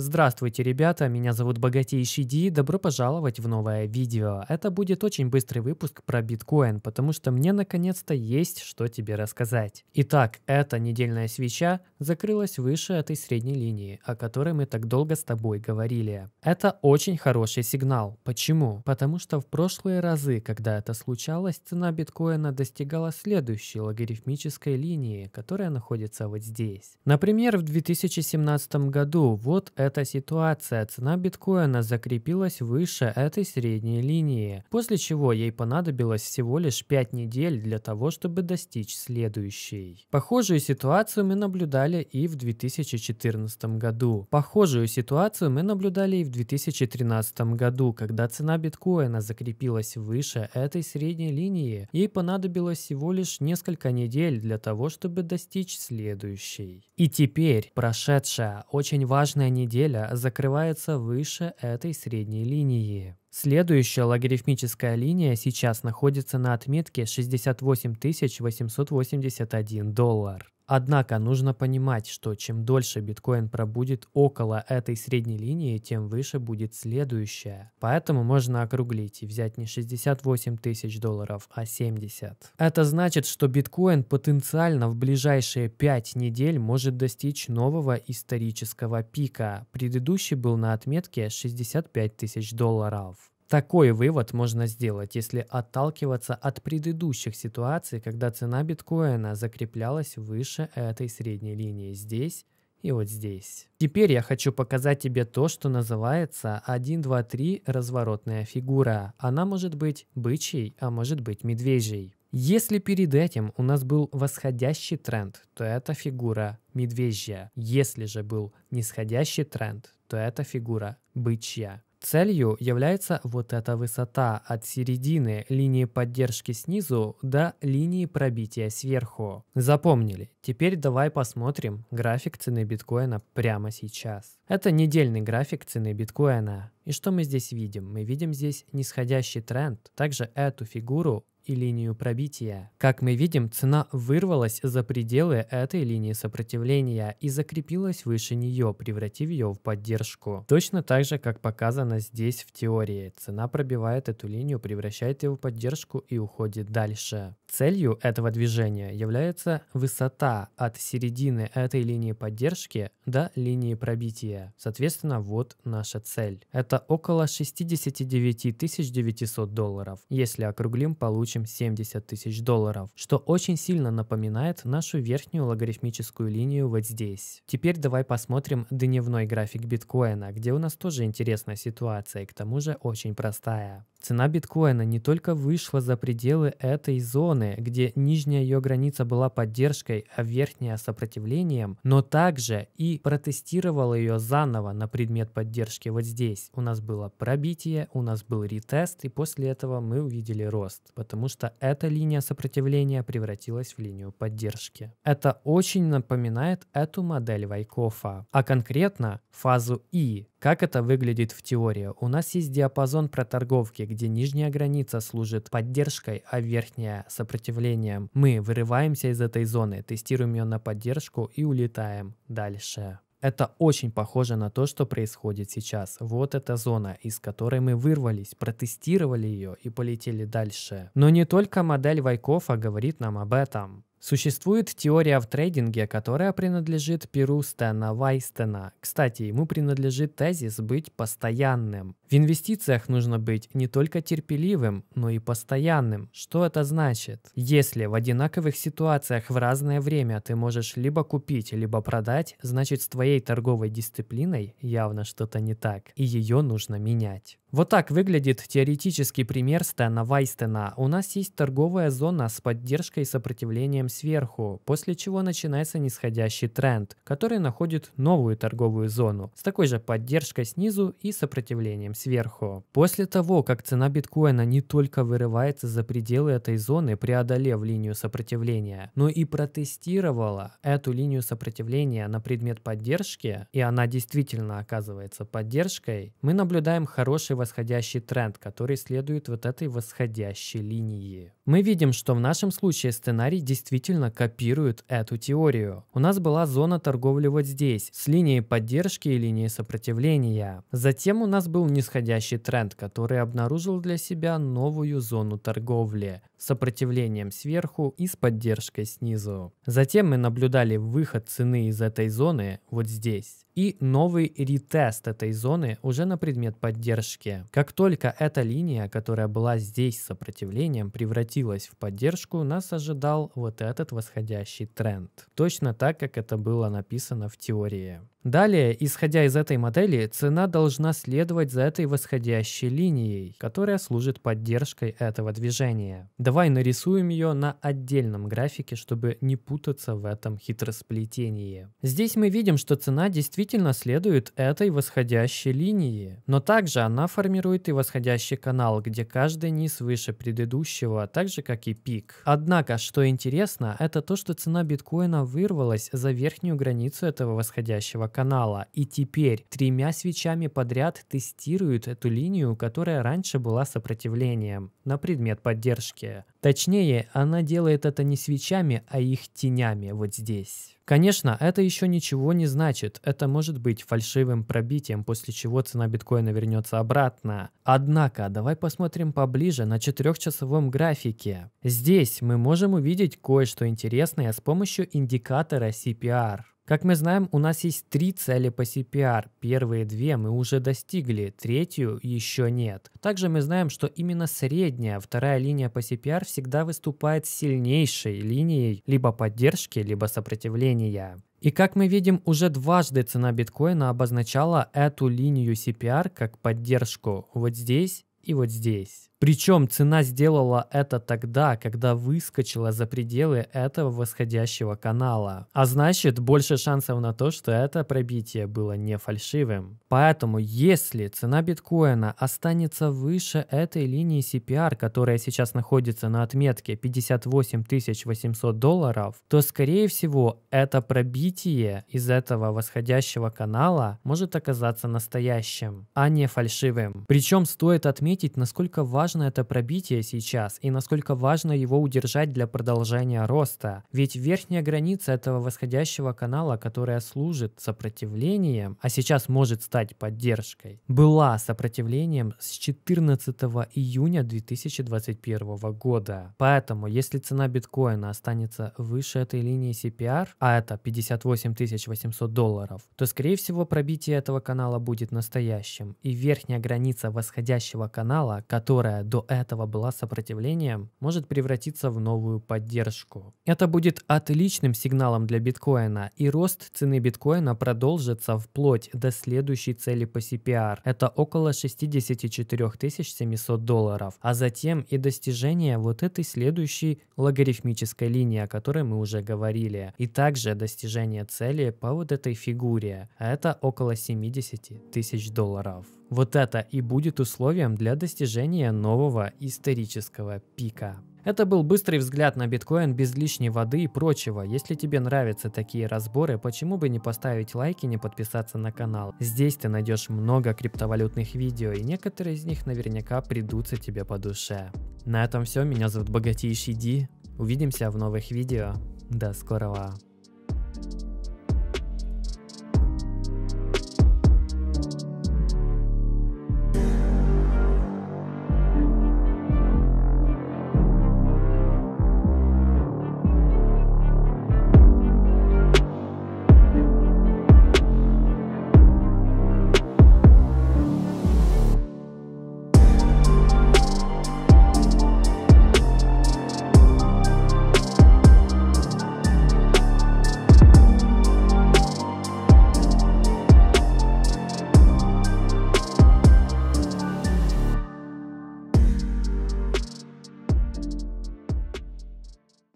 Здравствуйте, ребята, меня зовут Богатейший Ди, добро пожаловать в новое видео. Это будет очень быстрый выпуск про биткоин, потому что мне наконец-то есть что тебе рассказать. Итак, эта недельная свеча закрылась выше этой средней линии, о которой мы так долго с тобой говорили. Это очень хороший сигнал. Почему? Потому что в прошлые разы, когда это случалось, цена биткоина достигала следующей логарифмической линии, которая находится вот здесь. Например, в 2017 году вот это эта ситуация, цена биткоина закрепилась выше этой средней линии, после чего ей понадобилось всего лишь 5 недель для того, чтобы достичь следующей. Похожую ситуацию мы наблюдали и в 2014 году. Похожую ситуацию мы наблюдали и в 2013 году, когда цена биткоина закрепилась выше этой средней линии, ей понадобилось всего лишь несколько недель для того, чтобы достичь следующей. И теперь прошедшая очень важная неделя неделя закрывается выше этой средней линии. Следующая логарифмическая линия сейчас находится на отметке 68 881 доллар. Однако нужно понимать, что чем дольше биткоин пробудет около этой средней линии, тем выше будет следующая. Поэтому можно округлить и взять не 68 тысяч долларов, а 70. Это значит, что биткоин потенциально в ближайшие 5 недель может достичь нового исторического пика. Предыдущий был на отметке 65 тысяч долларов. Такой вывод можно сделать, если отталкиваться от предыдущих ситуаций, когда цена биткоина закреплялась выше этой средней линии здесь и вот здесь. Теперь я хочу показать тебе то, что называется 1, 2, 3 разворотная фигура. Она может быть бычьей, а может быть медвежьей. Если перед этим у нас был восходящий тренд, то это фигура медвежья. Если же был нисходящий тренд, то это фигура бычья. Целью является вот эта высота от середины линии поддержки снизу до линии пробития сверху. Запомнили. Теперь давай посмотрим график цены биткоина прямо сейчас. Это недельный график цены биткоина. И что мы здесь видим? Мы видим здесь нисходящий тренд. Также эту фигуру и линию пробития. Как мы видим, цена вырвалась за пределы этой линии сопротивления и закрепилась выше нее, превратив ее в поддержку. Точно так же, как показано здесь в теории, цена пробивает эту линию, превращает ее в поддержку и уходит дальше. Целью этого движения является высота от середины этой линии поддержки до линии пробития. Соответственно, вот наша цель. Это около 69 900 долларов. Если округлим, получим 70 тысяч долларов, что очень сильно напоминает нашу верхнюю логарифмическую линию вот здесь. Теперь давай посмотрим дневной график биткоина, где у нас тоже интересная ситуация и к тому же очень простая. Цена биткоина не только вышла за пределы этой зоны, где нижняя ее граница была поддержкой, а верхняя сопротивлением, но также и протестировала ее заново на предмет поддержки вот здесь. У нас было пробитие, у нас был ретест, и после этого мы увидели рост, потому что эта линия сопротивления превратилась в линию поддержки. Это очень напоминает эту модель Вайкофа, а конкретно фазу И, как это выглядит в теории? У нас есть диапазон проторговки, где нижняя граница служит поддержкой, а верхняя – сопротивлением. Мы вырываемся из этой зоны, тестируем ее на поддержку и улетаем дальше. Это очень похоже на то, что происходит сейчас. Вот эта зона, из которой мы вырвались, протестировали ее и полетели дальше. Но не только модель Вайкофа говорит нам об этом. Существует теория в трейдинге, которая принадлежит Перу Стэна Вайстена. Кстати, ему принадлежит тезис «быть постоянным». В инвестициях нужно быть не только терпеливым, но и постоянным. Что это значит? Если в одинаковых ситуациях в разное время ты можешь либо купить, либо продать, значит с твоей торговой дисциплиной явно что-то не так, и ее нужно менять. Вот так выглядит теоретический пример Стэна Вайстена. У нас есть торговая зона с поддержкой и сопротивлением сверху, после чего начинается нисходящий тренд, который находит новую торговую зону с такой же поддержкой снизу и сопротивлением сверху. После того, как цена биткоина не только вырывается за пределы этой зоны, преодолев линию сопротивления, но и протестировала эту линию сопротивления на предмет поддержки, и она действительно оказывается поддержкой, мы наблюдаем хороший восходящий тренд, который следует вот этой восходящей линии. Мы видим, что в нашем случае сценарий действительно копирует эту теорию. У нас была зона торговли вот здесь, с линией поддержки и линией сопротивления. Затем у нас был нисходящий тренд, который обнаружил для себя новую зону торговли с сопротивлением сверху и с поддержкой снизу. Затем мы наблюдали выход цены из этой зоны вот здесь и новый ретест этой зоны уже на предмет поддержки. Как только эта линия, которая была здесь с сопротивлением, превратилась откатилась в поддержку, нас ожидал вот этот восходящий тренд. Точно так, как это было написано в теории. Далее, исходя из этой модели, цена должна следовать за этой восходящей линией, которая служит поддержкой этого движения. Давай нарисуем ее на отдельном графике, чтобы не путаться в этом хитросплетении. Здесь мы видим, что цена действительно следует этой восходящей линии, но также она формирует и восходящий канал, где каждый низ выше предыдущего, так же как и пик. Однако, что интересно, это то, что цена биткоина вырвалась за верхнюю границу этого восходящего канала канала. И теперь тремя свечами подряд тестируют эту линию, которая раньше была сопротивлением, на предмет поддержки. Точнее, она делает это не свечами, а их тенями вот здесь. Конечно, это еще ничего не значит. Это может быть фальшивым пробитием, после чего цена биткоина вернется обратно. Однако, давай посмотрим поближе на четырехчасовом графике. Здесь мы можем увидеть кое-что интересное с помощью индикатора CPR. Как мы знаем, у нас есть три цели по CPR. Первые две мы уже достигли, третью еще нет. Также мы знаем, что именно средняя, вторая линия по CPR всегда выступает сильнейшей линией либо поддержки, либо сопротивления. И как мы видим, уже дважды цена биткоина обозначала эту линию CPR как поддержку вот здесь и вот здесь. Причем цена сделала это тогда, когда выскочила за пределы этого восходящего канала. А значит, больше шансов на то, что это пробитие было не фальшивым. Поэтому, если цена биткоина останется выше этой линии CPR, которая сейчас находится на отметке 58 800 долларов, то, скорее всего, это пробитие из этого восходящего канала может оказаться настоящим, а не фальшивым. Причем стоит отметить, насколько важно важно это пробитие сейчас и насколько важно его удержать для продолжения роста. Ведь верхняя граница этого восходящего канала, которая служит сопротивлением, а сейчас может стать поддержкой, была сопротивлением с 14 июня 2021 года. Поэтому, если цена биткоина останется выше этой линии CPR, а это 58 800 долларов, то, скорее всего, пробитие этого канала будет настоящим, и верхняя граница восходящего канала, которая которая до этого была сопротивлением, может превратиться в новую поддержку. Это будет отличным сигналом для биткоина, и рост цены биткоина продолжится вплоть до следующей цели по CPR. Это около 64 700 долларов, а затем и достижение вот этой следующей логарифмической линии, о которой мы уже говорили, и также достижение цели по вот этой фигуре, а это около 70 тысяч долларов. Вот это и будет условием для достижения нового исторического пика. Это был быстрый взгляд на биткоин без лишней воды и прочего. Если тебе нравятся такие разборы, почему бы не поставить лайк и не подписаться на канал? Здесь ты найдешь много криптовалютных видео, и некоторые из них наверняка придутся тебе по душе. На этом все, меня зовут Богатейший Ди. Увидимся в новых видео. До скорого.